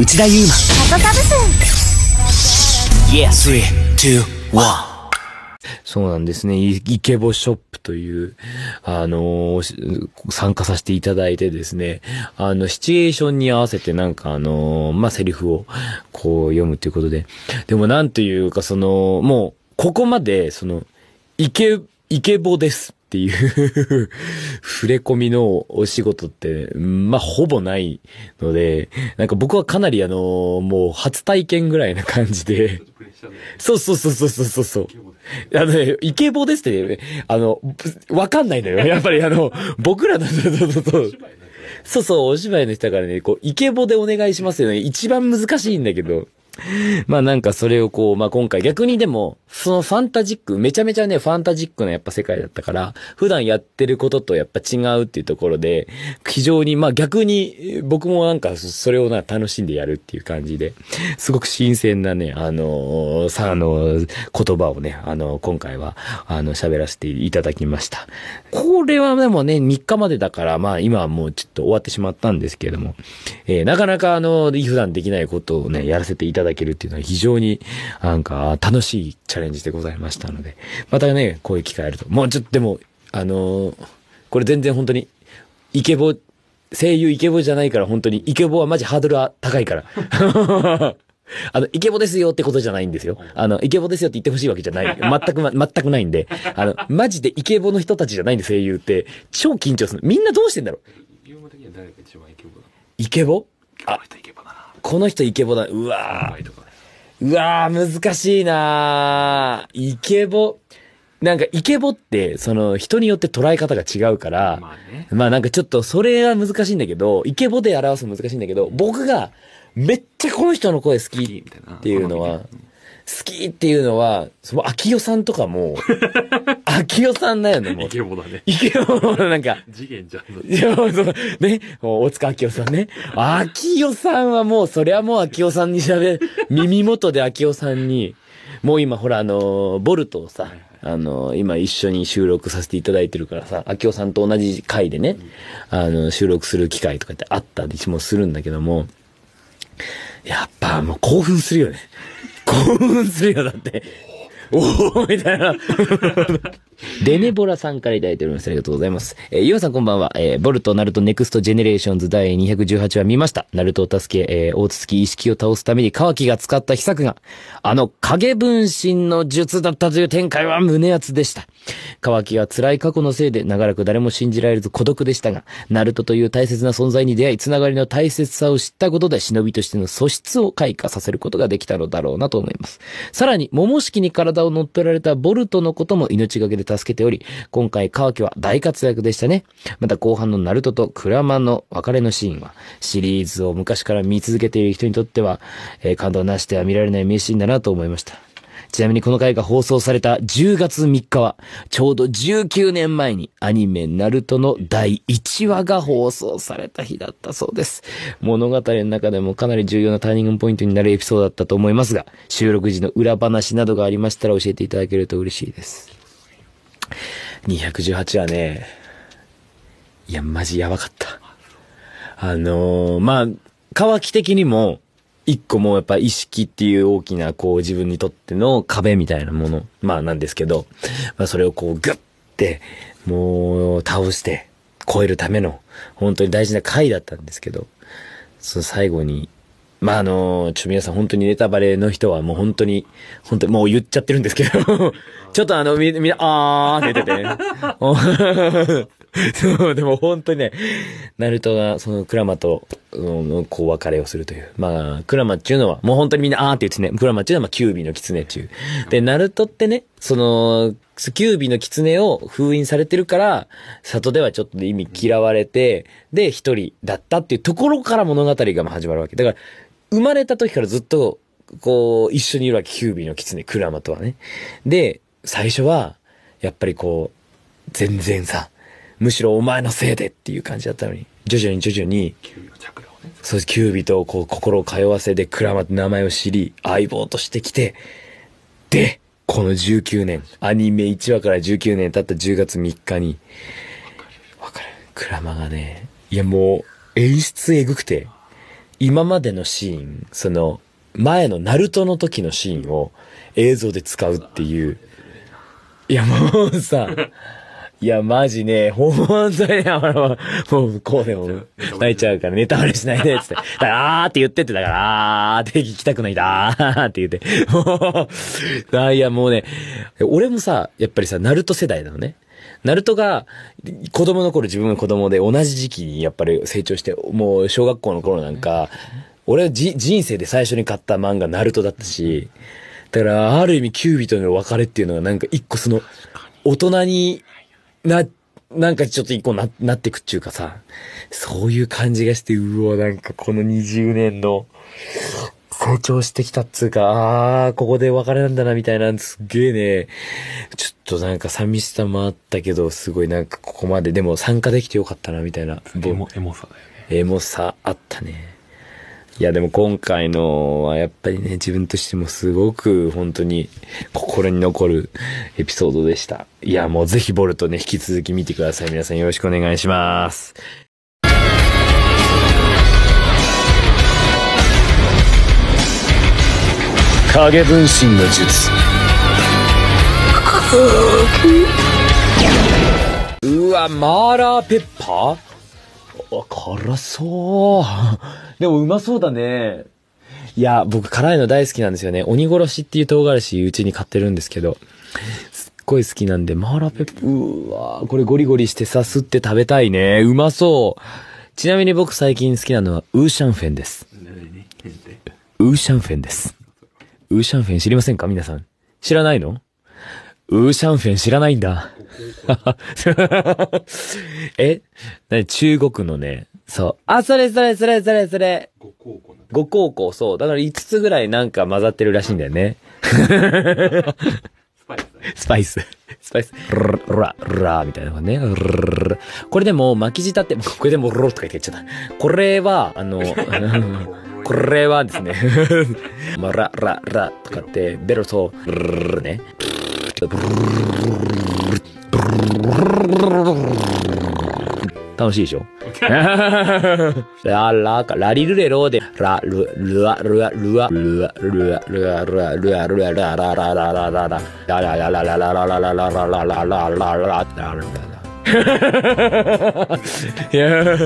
内田優馬サブス Yes 3 2 1そうなんですね。イケボショップという、あのー、参加させていただいてですね、あの、シチュエーションに合わせてなんかあのー、まあ、セリフをこう読むということで。でもなんというかその、もう、ここまで、その、イケ、イケボです。っていう 触れ込みのお仕事って、まあ、ほぼないので、なんか僕はかなりあの、もう初体験ぐらいな感じで、そうそうそうそうそうそう。あのね、イケボですって、ね、あの、わかんないのよ。やっぱりあの、僕らの、そうそう、お芝居の人だからね、こう、イケボでお願いしますよね。一番難しいんだけど。まあなんかそれをこう、まあ今回逆にでも、そのファンタジック、めちゃめちゃね、ファンタジックなやっぱ世界だったから、普段やってることとやっぱ違うっていうところで、非常に、まあ逆に僕もなんかそれをな、楽しんでやるっていう感じで、すごく新鮮なね、あの、さ、あの、言葉をね、あの、今回は、あの、喋らせていただきました。これはでもね、3日までだから、まあ今はもうちょっと終わってしまったんですけれども、えー、なかなかあの、普段できないことをね、やらせていただけるっていうのは非常になんか楽しいチャレンジレンジでございましたので、またね、こういう機会あると。もうちょっと、でも、あのー、これ全然本当に、イケボ、声優イケボじゃないから本当に、イケボはマジハードルは高いから。あの、イケボですよってことじゃないんですよ。あの、イケボですよって言ってほしいわけじゃない。全く、ま、全くないんで。あの、マジでイケボの人たちじゃないんで、声優って。超緊張する。みんなどうしてんだろうユーモ的にはイケボだな。あ、この人イケボだ。うわぁ。うわー、難しいなー。イケボ。なんか、イケボって、その、人によって捉え方が違うから、まあ、ね、まあなんかちょっと、それは難しいんだけど、イケボで表すの難しいんだけど、僕が、めっちゃこの人の声好きっていうのは、好きっていうのは、その、秋代さんとかも、秋代さんだよね、もう。イケボだね。イケボなんか。次元じゃん。いや、その、ね、大塚秋代さんね。秋代さんはもう、そりゃもう秋代さんに喋、耳元で秋代さんに、もう今ほら、あの、ボルトをさ、あの、今一緒に収録させていただいてるからさ、秋代さんと同じ回でね、あの、収録する機会とかってあったりもするんだけども、やっぱもう興奮するよね。興奮するよ、だって。おおみたいな。デネボラさんからいただいております。ありがとうございます。えー、ゆさんこんばんは。えー、ボルト、ナルト、ネクスト、ジェネレーションズ第218話見ました。ナルトを助け、えー、大月意識を倒すためにカワキが使った秘策が、あの、影分身の術だったという展開は胸熱でした。カワキは辛い過去のせいで長らく誰も信じられず孤独でしたが、ナルトという大切な存在に出会い、つながりの大切さを知ったことで、忍びとしての素質を開花させることができたのだろうなと思います。さらに、桃式に体を乗っ取られたボルトのことも命がけで助助けており、今回川木は大活躍でしたね。また後半のナルトとクラマの別れのシーンは、シリーズを昔から見続けている人にとっては、えー、感動なしでは見られない名シーンだなと思いました。ちなみにこの回が放送された10月3日は、ちょうど19年前にアニメナルトの第1話が放送された日だったそうです。物語の中でもかなり重要なターニングポイントになるエピソードだったと思いますが、収録時の裏話などがありましたら教えていただけると嬉しいです。218はね、いや、マジやばかった。あのー、まあ、乾き的にも、一個もやっぱ意識っていう大きな、こう自分にとっての壁みたいなもの、まあなんですけど、まあそれをこうグッて、もう倒して、超えるための、本当に大事な回だったんですけど、その最後にまあ、あの、ちょ、皆さん本当にネタバレの人はもう本当に、本当に、もう言っちゃってるんですけど ちょっとあの、み、み、あーって言ってて。そう、でも本当にね、ナルトが、その、クラマと、うん、こう、別れをするという。まあ、クラマっていうのは、もう本当にみんな、あーって言ってね、クラマっていうのは、まあ、キュービーの狐っていう。で、ナルトってね、その、キュービーの狐を封印されてるから、里ではちょっと意味嫌われて、で、一人だったっていうところから物語が始まるわけ。だから、生まれた時からずっと、こう、一緒にいるわけ、キュービーの狐、クラマとはね。で、最初は、やっぱりこう、全然さ、むしろお前のせいでっていう感じだったのに、徐々に徐々に、キュービーのをね。そう、キュービーとこう、心を通わせで、クラマって名前を知り、相棒としてきて、で、この19年、アニメ1話から19年経った10月3日に、わかる。クラマがね、いやもう、演出えぐくて、今までのシーン、その、前のナルトの時のシーンを映像で使うっていう。いや、もうさ、いや、マジね、ほんとに、あもう、こうでも、泣いちゃうから、ネタバレしないで、つって。だから、あーって言ってって、だから、あーって聞きたくないだーって言って。あいや、もうね、俺もさ、やっぱりさ、ナルト世代なのね。ナルトが、子供の頃、自分も子供で、同じ時期にやっぱり成長して、もう、小学校の頃なんか、俺はじ人生で最初に買った漫画、ナルトだったし、だから、ある意味、キュービとの別れっていうのは、なんか一個その、大人にな、なんかちょっと一個な、なってくっちゅうかさ、そういう感じがして、うわ、なんかこの20年の、成長してきたっつうか、ああ、ここで別れなんだな、みたいな、すっげえね、ちょっとなんか寂しさもあったけど、すごいなんかここまで、でも参加できてよかったな、みたいな。でも、エモさだよね。エモさあったね。いやでも今回のはやっぱりね、自分としてもすごく本当に 心に残るエピソードでした。いやもうぜひボルトね、引き続き見てください。皆さんよろしくお願いします。影分身の術。うわ、マーラーペッパー辛そう。でもうまそうだね。いや、僕辛いの大好きなんですよね。鬼殺しっていう唐辛子うちに買ってるんですけど、すっごい好きなんで、マーラペップ、うわこれゴリゴリしてさ、すって食べたいね。うまそう。ちなみに僕最近好きなのはウーシャンフェンです。ウーシャンフェンです。ウーシャンフェン知りませんか皆さん。知らないのウーシャンフェン知らないんだ。えな中国のね、そう。あ、それそれそれそれそれ。五高校そう。だから5つぐらいなんか混ざってるらしいんだよね。スパイス。スパイス。ルラ、ルラみたいなのがね。これでも巻き舌って、これでもロとか言っちゃった。これは、あの、これはですね。まあ、ラ、ラ、ラとかって、ベロそう、ルルね。楽しいでしょ ラララリルレロで、ラル、ルア、ルア、ルア、ルア、ルア、ルア、ルア、ルア、ルア、ルア、